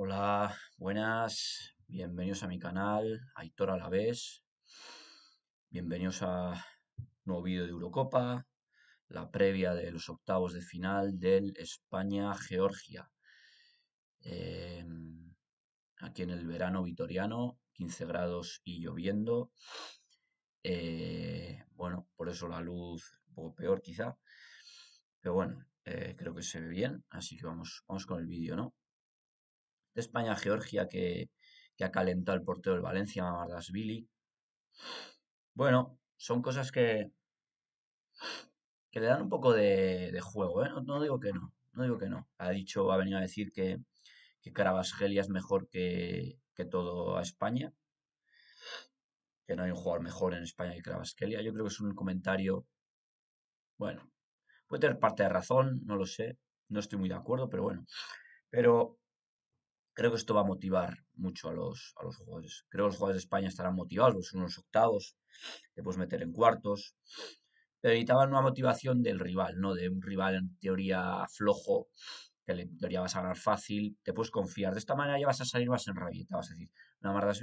Hola, buenas, bienvenidos a mi canal, Aitor Alavés, bienvenidos a un nuevo vídeo de Eurocopa, la previa de los octavos de final del España-Georgia. Eh, aquí en el verano vitoriano, 15 grados y lloviendo. Eh, bueno, por eso la luz un poco peor quizá, pero bueno, eh, creo que se ve bien, así que vamos, vamos con el vídeo, ¿no? España-Georgia que, ha calentado el portero del Valencia, Mamardas-Billy. Bueno, son cosas que, que le dan un poco de, juego, ¿eh? no, digo que no, no digo que no. Ha dicho, ha venido a decir que, que es mejor que, que todo a España, que no hay un jugador mejor en España que Carabasgelia. Yo creo que es un comentario, bueno, puede tener parte de razón, no lo sé, no estoy muy de acuerdo, pero bueno. Pero creo que esto va a motivar mucho a los, a los jugadores. Creo que los jugadores de España estarán motivados, unos octavos, te puedes meter en cuartos. Pero necesitaban una motivación del rival, ¿no? De un rival en teoría flojo, que en teoría vas a ganar fácil, te puedes confiar. De esta manera ya vas a salir más en rabieta, vas a decir, no amarras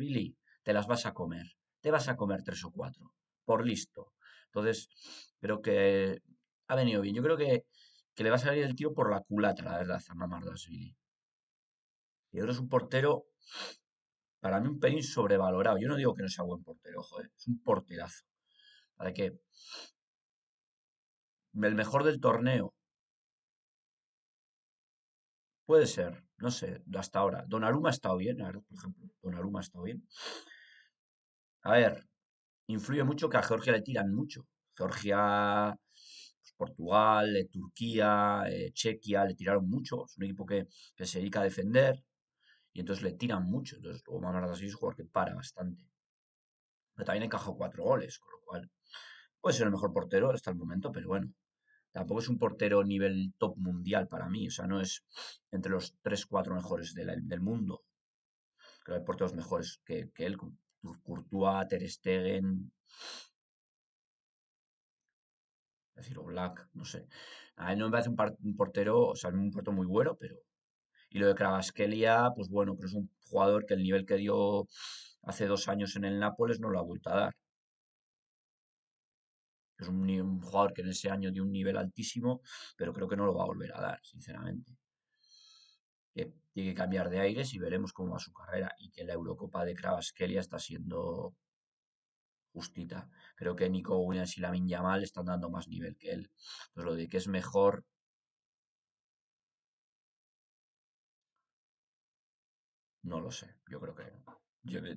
te las vas a comer, te vas a comer tres o cuatro, por listo. Entonces, creo que ha venido bien. Yo creo que, que le va a salir el tiro por la culata, la verdad, a Mamardas Billy. Y otro es un portero, para mí, un pelín sobrevalorado. Yo no digo que no sea buen portero, joder, eh, es un porterazo. ¿Para qué? El mejor del torneo. Puede ser, no sé, hasta ahora. Donnarumma ha estado bien, a ver, por ejemplo. Donnarumma ha estado bien. A ver, influye mucho que a Georgia le tiran mucho. Georgia, pues Portugal, eh, Turquía, eh, Chequia le tiraron mucho. Es un equipo que, se dedica a defender y entonces le tiran mucho. Entonces, luego Manuel así es un jugador que para bastante. Pero también encajó cuatro goles, con lo cual puede ser el mejor portero hasta el momento, pero bueno, tampoco es un portero nivel top mundial para mí. O sea, no es entre los tres cuatro mejores del mundo. Creo que hay porteros mejores que, que él. Courtois, Ter Stegen... decir, o Black, no sé. A él no me parece un, un portero, o sea, un portero muy bueno, pero y lo de Kravaskelia, pues bueno, que es un jugador que el nivel que dio hace dos años en el Nápoles no lo ha vuelto a dar. Es un, jugador que en ese año dio un nivel altísimo, pero creo que no lo va a volver a dar, sinceramente. Que tiene que cambiar de aires y veremos cómo va su carrera. Y que la Eurocopa de Kravaskelia está siendo justita. Creo que Nico Williams y Lamin Yamal están dando más nivel que él. Entonces, lo de que es mejor No lo sé, yo creo que...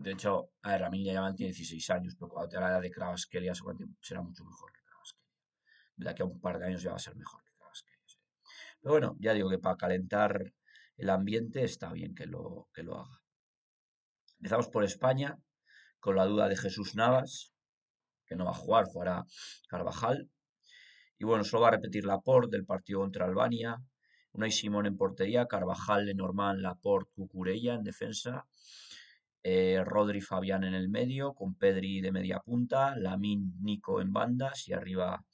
de hecho, a ver, mí ya tiene 16 años, pero cuando te la edad de Kravaskelia será mucho mejor que De aquí a un par de años ya va a ser mejor que Pero bueno, ya digo que para calentar el ambiente está bien que lo, que lo haga. Empezamos por España, con la duda de Jesús Navas, que no va a jugar, jugará Carvajal. Y bueno, solo va a repetir la por del partido contra Albania, hay Simón en portería, Carvajal, Lenormand, Laporte, Cucurella en defensa, eh, Rodri Fabián en el medio, con Pedri de media punta, Lamín, Nico en bandas y arriba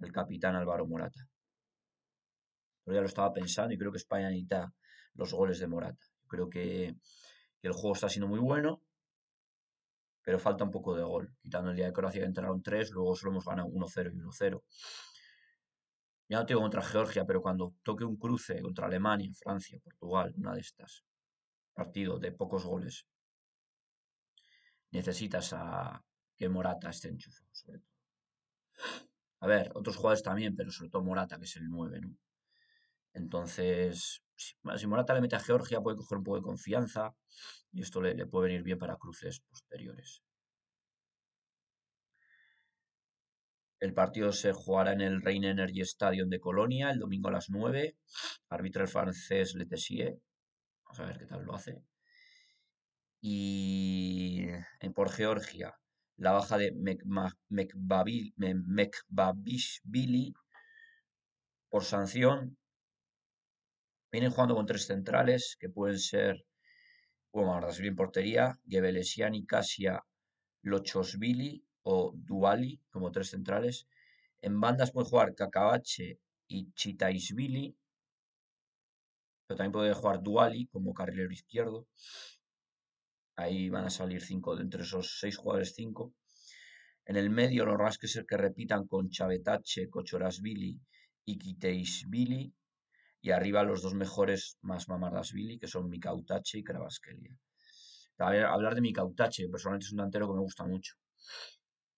el capitán Álvaro Morata. Pero ya lo estaba pensando y creo que España necesita los goles de Morata. Creo que, que el juego está siendo muy bueno, pero falta un poco de gol. Quitando el día de Croacia que entraron 3, luego solo hemos ganado 1-0 y 1-0 ya no tengo contra Georgia, pero cuando toque un cruce contra Alemania, Francia, Portugal, una de estas, partido de pocos goles, necesitas a que Morata esté enchufado, A ver, otros jugadores también, pero sobre todo Morata, que es el 9, ¿no? Entonces, si Morata le mete a Georgia, puede coger un poco de confianza y esto le puede venir bien para cruces posteriores. El partido se jugará en el Reina Energy Stadium de Colonia el domingo a las 9. Árbitro el francés Tessier. Vamos a ver qué tal lo hace. Y por Georgia, la baja de Mekbabishvili por sanción. Vienen jugando con tres centrales que pueden ser, bueno, ahora bien portería, Gebelesian y Casia Lochosvili o Duali como tres centrales. En bandas puede jugar Cacabache y Chitaisvili, pero también puede jugar Duali como carrilero izquierdo. Ahí van a salir cinco, entre esos seis jugadores cinco. En el medio los rasques que repitan con Chavetache, Cochorasvili y Kiteisvili. Y arriba los dos mejores más mamardasvili, que son Mikautache y Kravaskelia. Hablar de Mikautache, personalmente es un delantero que me gusta mucho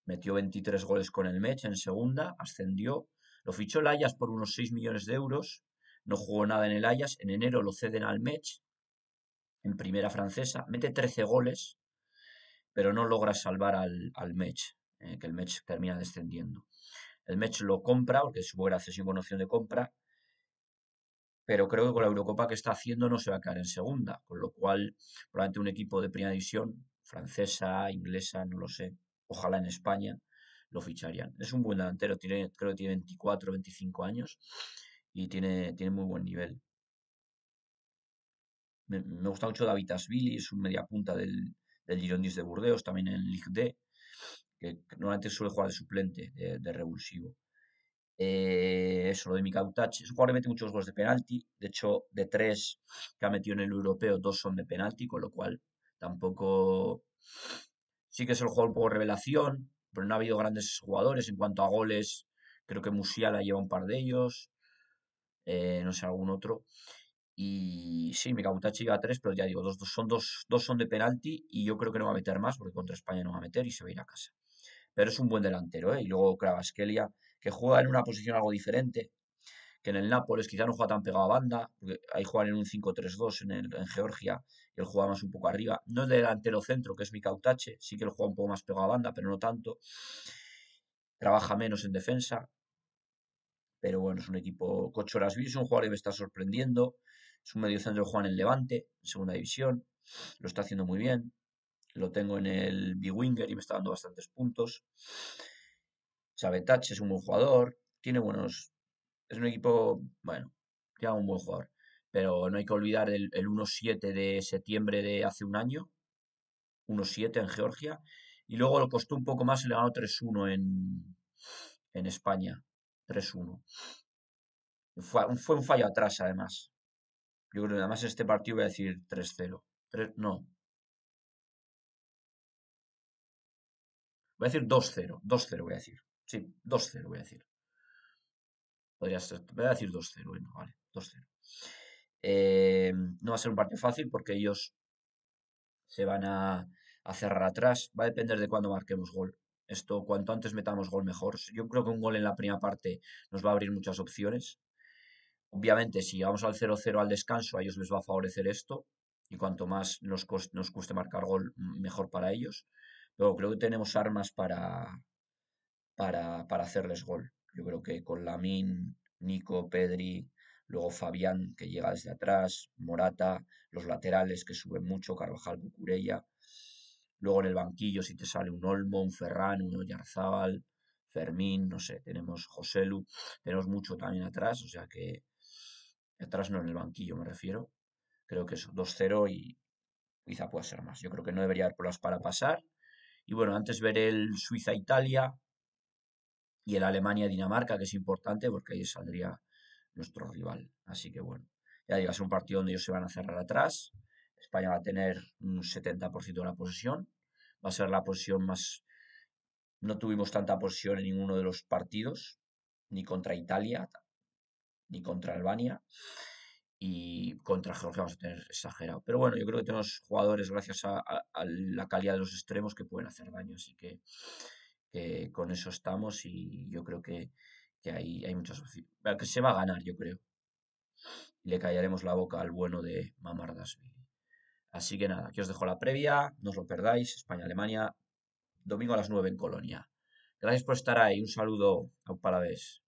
metió 23 goles con el Mech en segunda, ascendió, lo fichó el Ayas por unos 6 millones de euros, no jugó nada en el Ayas, en enero lo ceden al match en primera francesa, mete 13 goles, pero no logra salvar al, al eh, que el Mech termina descendiendo. El match lo compra, porque su buena cesión con opción de compra, pero creo que con la Eurocopa que está haciendo no se va a caer en segunda, con lo cual probablemente un equipo de primera división, francesa, inglesa, no lo sé, ojalá en España lo ficharían. Es un buen delantero, creo que tiene 24, 25 años y tiene, tiene muy buen nivel. Me, gusta mucho David Asvili, es un mediapunta del, del Girondis de Burdeos, también en Ligue D, que normalmente suele jugar de suplente, de, revulsivo. Eh, eso, lo de Mika Es un jugador que mete muchos goles de penalti. De hecho, de tres que ha metido en el europeo, dos son de penalti, con lo cual tampoco Sí que es el juego por revelación, pero no ha habido grandes jugadores en cuanto a goles. Creo que Musiala lleva un par de ellos. Eh, no sé, algún otro. Y sí, iba lleva tres, pero ya digo, dos, dos, son, dos, dos son de penalti y yo creo que no va a meter más porque contra España no va a meter y se va a ir a casa. Pero es un buen delantero, eh, Y luego Kravaskelia, que juega en una posición algo diferente, que en el Nápoles quizá no juega tan pegado a banda, porque ahí juegan en un 5-3-2 en, en, Georgia, él juega más un poco arriba. No es delantero centro, que es mi cautache, sí que él juega un poco más pegado a banda, pero no tanto. Trabaja menos en defensa. Pero bueno, es un equipo. cochoras es un jugador que me está sorprendiendo. Es un medio centro juega en el Levante, segunda división. Lo está haciendo muy bien. Lo tengo en el B-Winger y me está dando bastantes puntos. sabetache es un buen jugador. Tiene buenos. Es un equipo, bueno, ya un buen jugador pero no hay que olvidar el, 1-7 de septiembre de hace un año, 1-7 en Georgia, y luego lo costó un poco más y le ganó 3-1 en, España, 3-1. Fue, un fallo atrás, además. Yo creo que además este partido voy a decir 3-0. No. Voy a decir 2-0. 2-0 voy a decir. Sí, 2-0 voy a decir. Voy a decir 2-0. Bueno, vale. 2-0. Eh, no va a ser un partido fácil porque ellos se van a, cerrar atrás. Va a depender de cuándo marquemos gol. Esto, cuanto antes metamos gol, mejor. Yo creo que un gol en la primera parte nos va a abrir muchas opciones. Obviamente, si vamos al 0-0 al descanso, a ellos les va a favorecer esto. Y cuanto más nos, nos cueste marcar gol, mejor para ellos. Pero creo que tenemos armas para, para, para hacerles gol. Yo creo que con Lamin, Nico, Pedri, Luego Fabián, que llega desde atrás, Morata, los laterales que suben mucho, Carvajal, Bucurella. Luego en el banquillo si te sale un Olmo, un Ferran, un Oyarzábal, Fermín, no sé, tenemos Joselu, tenemos mucho también atrás, o sea que atrás no en el banquillo me refiero. Creo que es 2-0 y quizá pueda ser más. Yo creo que no debería haber pruebas para pasar. Y bueno, antes ver el Suiza-Italia y el Alemania-Dinamarca, que es importante porque ahí saldría nuestro rival. Así que bueno, ya digo, a ser un partido donde ellos se van a cerrar atrás. España va a tener un 70% de la posesión. Va a ser la posesión más... No tuvimos tanta posesión en ninguno de los partidos, ni contra Italia, ni contra Albania. Y contra Georgia vamos a tener exagerado. Pero bueno, yo creo que tenemos jugadores, gracias a, la calidad de los extremos, que pueden hacer daño. Así que con eso estamos y yo creo que, que hay, hay muchas Que se va a ganar, yo creo. le callaremos la boca al bueno de mamardashvili Así que nada, aquí os dejo la previa, no os lo perdáis, España-Alemania, domingo a las 9 en Colonia. Gracias por estar ahí, un saludo, a un